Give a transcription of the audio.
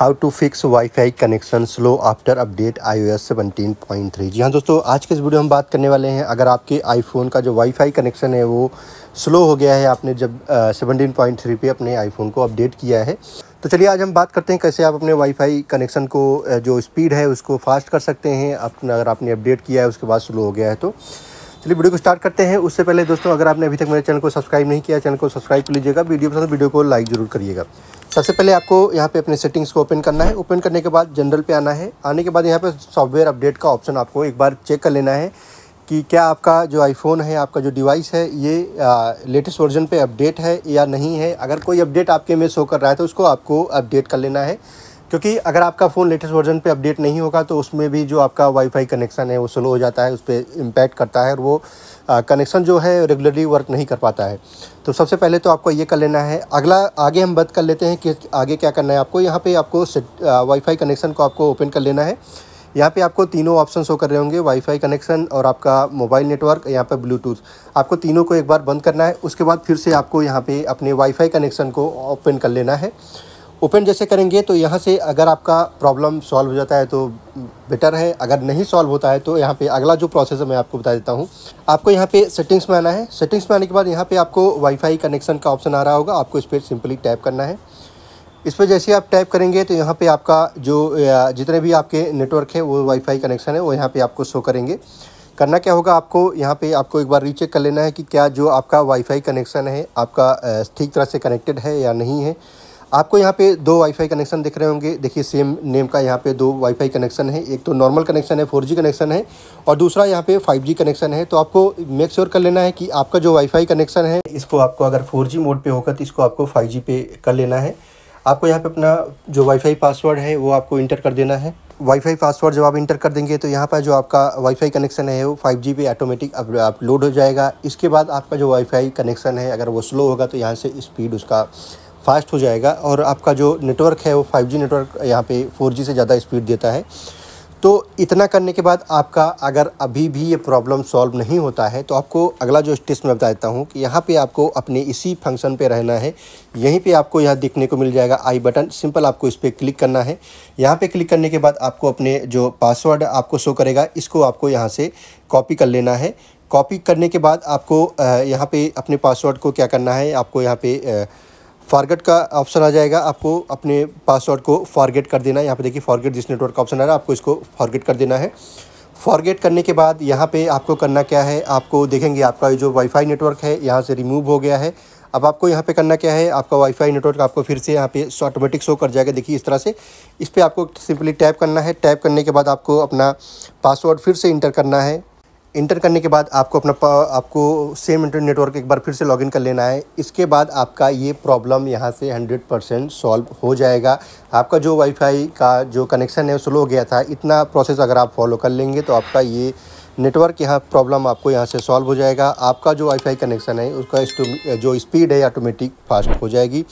how to fix WiFi connection slow after update iOS 17.3 जी हाँ दोस्तों आज के इस वीडियो हम बात करने वाले हैं अगर आपके आईफोन का जो वाईफाई कनेक्शन है वो स्लो हो गया है आपने जब सेवनटीन पॉइंट थ्री पे अपने आईफोन को अपडेट किया है तो चलिए आज हम बात करते हैं कैसे आप अपने वाईफाई कनेक्शन को जो स्पीड है उसको फास्ट कर सकते हैं अपना अगर आपने अपडेट किया है उसके बाद स्लो हो गया है तो चलिए वीडियो को स्टार्ट करते हैं उससे पहले दोस्तों अगर आपने अभी तक मेरे चैनल को सब्सक्राइब नहीं किया चैनल को सब्सक्राइब कर लीजिएगा वीडियो पसंद तो वीडियो को लाइक जरूर करिएगा सबसे पहले आपको यहाँ पे अपने सेटिंग्स को ओपन करना है ओपन करने के बाद जनरल पे आना है आने के बाद यहाँ पे सॉफ्टवेयर अपडेट का ऑप्शन आपको एक बार चेक कर लेना है कि क्या आपका जो आईफोन है आपका जो डिवाइस है ये लेटेस्ट वर्जन पे अपडेट है या नहीं है अगर कोई अपडेट आपके में शो कर रहा है तो उसको आपको अपडेट कर लेना है क्योंकि अगर आपका फ़ोन लेटेस्ट वर्जन पे अपडेट नहीं होगा तो उसमें भी जो आपका वाईफाई कनेक्शन है वो स्लो हो जाता है उस पर इम्पैक्ट करता है और वो कनेक्शन जो है रेगुलरली वर्क नहीं कर पाता है तो सबसे पहले तो आपको ये कर लेना है अगला आगे हम बात कर लेते हैं कि आगे क्या करना है आपको यहाँ पर आपको वाईफाई कनेक्शन को आपको ओपन कर लेना है यहाँ पे आपको तीनों ऑप्शन शो कर रहे होंगे वाईफाई कनेक्शन और आपका मोबाइल नेटवर्क यहाँ पे ब्लूटूथ आपको तीनों को एक बार बंद करना है उसके बाद फिर से आपको यहाँ पे अपने वाईफाई कनेक्शन को ओपन कर लेना है ओपन जैसे करेंगे तो यहाँ से अगर आपका प्रॉब्लम सॉल्व हो जाता है तो बेटर है अगर नहीं सॉल्व होता है तो यहाँ पे अगला जो प्रोसेस है मैं आपको बता देता हूँ आपको यहाँ पे सेटिंग्स में आना है सेटिंग्स में आने के बाद यहाँ पे आपको वाईफाई कनेक्शन का ऑप्शन आ रहा होगा आपको इस पर सिंपली टैप करना है इस पर जैसे आप टैप करेंगे तो यहाँ पर आपका जो जितने भी आपके नेटवर्क है वो वाईफाई कनेक्शन है वो यहाँ पर आपको शो करेंगे करना क्या होगा आपको यहाँ पे आपको एक बार रीचेक कर लेना है कि क्या जो आपका वाईफाई कनेक्शन है आपका ठीक तरह से कनेक्टेड है या नहीं है आपको यहाँ पे दो वाईफाई कनेक्शन दिख रहे होंगे देखिए सेम नेम का यहाँ पे दो वाईफाई कनेक्शन है एक तो नॉर्मल कनेक्शन है जी कनेक्शन है और दूसरा यहाँ पे जी कनेक्शन है तो आपको मेक श्योर कर लेना है कि आपका जो वाईफाई कनेक्शन है इसको आपको अगर जी मोड पे होगा तो इसको आपको जी पे कर लेना है आपको यहाँ पे अपना जो वाईफाई पासवर्ड है वो आपको इंटर कर देना है वाईफाई पासवर्ड जब आप इंटर कर देंगे तो यहाँ पर जो आपका वाईफाई कनेक्शन है वो 5G पे ऑटोमेटिक अपलोड हो जाएगा इसके बाद आपका जो वाईफाई कनेक्शन है अगर वो स्लो होगा तो यहाँ से स्पीड उसका फास्ट हो जाएगा और आपका जो नेटवर्क है वो 5G नेटवर्क यहाँ पे 4G से ज़्यादा स्पीड देता है तो इतना करने के बाद आपका अगर अभी भी ये प्रॉब्लम सॉल्व नहीं होता है तो आपको अगला जो स्टेप्स मैं बता देता हूँ कि यहाँ पे आपको अपने इसी फंक्शन पे रहना है यहीं पे आपको यह देखने को मिल जाएगा आई बटन सिंपल आपको इस पर क्लिक करना है यहाँ पे क्लिक करने के बाद आपको अपने जो पासवर्ड आपको शो करेगा इसको आपको यहाँ से कॉपी कर लेना है कॉपी करने के बाद आपको यहाँ पर अपने पासवर्ड को क्या करना है आपको यहाँ पर फॉरगेट का ऑप्शन आ जाएगा आपको अपने पासवर्ड को फॉरगेट कर देना है यहाँ पे देखिए फॉरगेट जिस नेटवर्क का ऑप्शन आ रहा है आपको इसको फॉरगेट कर देना है फॉरगेट करने के बाद यहाँ पे आपको करना क्या है आपको देखेंगे आपका जो वाईफाई नेटवर्क है यहाँ से रिमूव हो गया है अब आपको यहाँ पे करना क्या है आपका वाईफाई नेटवर्क आपको फिर से यहाँ पे ऑटोमेटिक शो कर जाएगा देखिए इस तरह से इस पर आपको सिंपली टैप करना है टैप करने के बाद आपको अपना पासवर्ड फिर से इंटर करना है इंटर करने के बाद आपको अपना आपको सेम इंटर नेटवर्क एक बार फिर से लॉगिन कर लेना है इसके बाद आपका ये प्रॉब्लम यहाँ से 100 परसेंट सॉल्व हो जाएगा आपका जो वाईफाई का जो कनेक्शन है स्लो हो गया था इतना प्रोसेस अगर आप फॉलो कर लेंगे तो आपका ये नेटवर्क यहाँ प्रॉब्लम आपको यहाँ से सॉल्व हो जाएगा आपका जो वाईफाई कनेक्शन है उसका जो स्पीड है ऑटोमेटिक फास्ट हो जाएगी